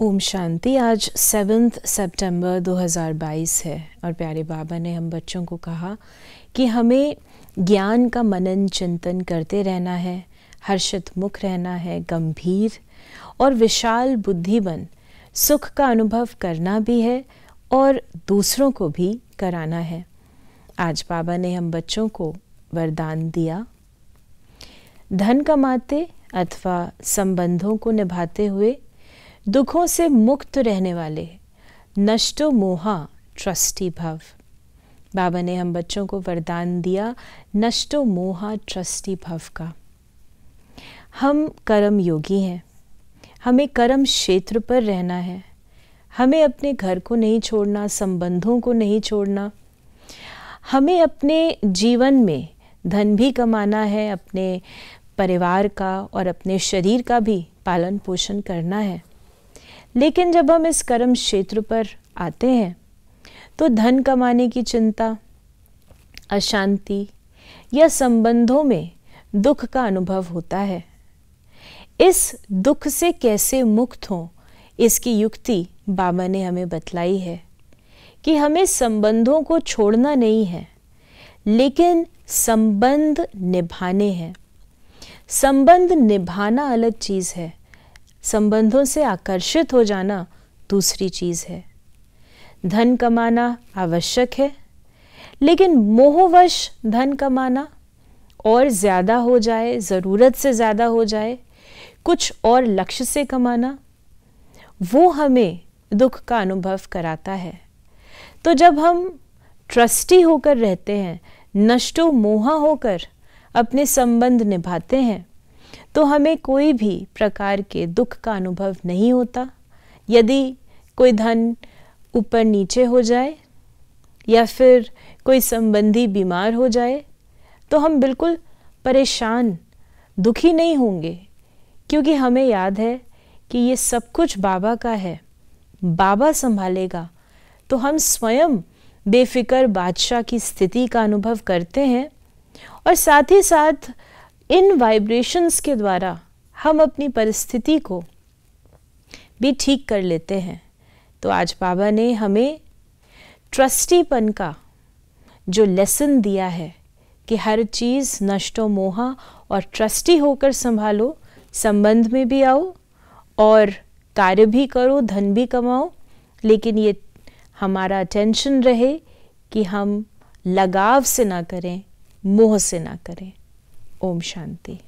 ओम शांति आज सेवन्थ सितंबर 2022 है और प्यारे बाबा ने हम बच्चों को कहा कि हमें ज्ञान का मनन चिंतन करते रहना है हर्षित मुख रहना है गंभीर और विशाल बुद्धि बन सुख का अनुभव करना भी है और दूसरों को भी कराना है आज बाबा ने हम बच्चों को वरदान दिया धन कमाते अथवा संबंधों को निभाते हुए दुखों से मुक्त रहने वाले नष्टो मोहा ट्रस्टी भव बाबा ने हम बच्चों को वरदान दिया नष्टो मोहा ट्रस्टी भव का हम कर्म योगी हैं हमें कर्म क्षेत्र पर रहना है हमें अपने घर को नहीं छोड़ना संबंधों को नहीं छोड़ना हमें अपने जीवन में धन भी कमाना है अपने परिवार का और अपने शरीर का भी पालन पोषण करना है लेकिन जब हम इस कर्म क्षेत्र पर आते हैं तो धन कमाने की चिंता अशांति या संबंधों में दुख का अनुभव होता है इस दुख से कैसे मुक्त हों इसकी युक्ति बाबा ने हमें बतलाई है कि हमें संबंधों को छोड़ना नहीं है लेकिन संबंध निभाने हैं संबंध निभाना अलग चीज़ है संबंधों से आकर्षित हो जाना दूसरी चीज़ है धन कमाना आवश्यक है लेकिन मोहवश धन कमाना और ज़्यादा हो जाए ज़रूरत से ज़्यादा हो जाए कुछ और लक्ष्य से कमाना वो हमें दुख का अनुभव कराता है तो जब हम ट्रस्टी होकर रहते हैं नष्टो मोहा होकर अपने संबंध निभाते हैं तो हमें कोई भी प्रकार के दुख का अनुभव नहीं होता यदि कोई धन ऊपर नीचे हो जाए या फिर कोई संबंधी बीमार हो जाए तो हम बिल्कुल परेशान दुखी नहीं होंगे क्योंकि हमें याद है कि ये सब कुछ बाबा का है बाबा संभालेगा तो हम स्वयं बेफिक्र बादशाह की स्थिति का अनुभव करते हैं और साथ ही साथ इन वाइब्रेशंस के द्वारा हम अपनी परिस्थिति को भी ठीक कर लेते हैं तो आज बाबा ने हमें ट्रस्टीपन का जो लेसन दिया है कि हर चीज़ नष्टो मोहा और ट्रस्टी होकर संभालो संबंध में भी आओ और कार्य भी करो धन भी कमाओ लेकिन ये हमारा अटेंशन रहे कि हम लगाव से ना करें मोह से ना करें ओम शांति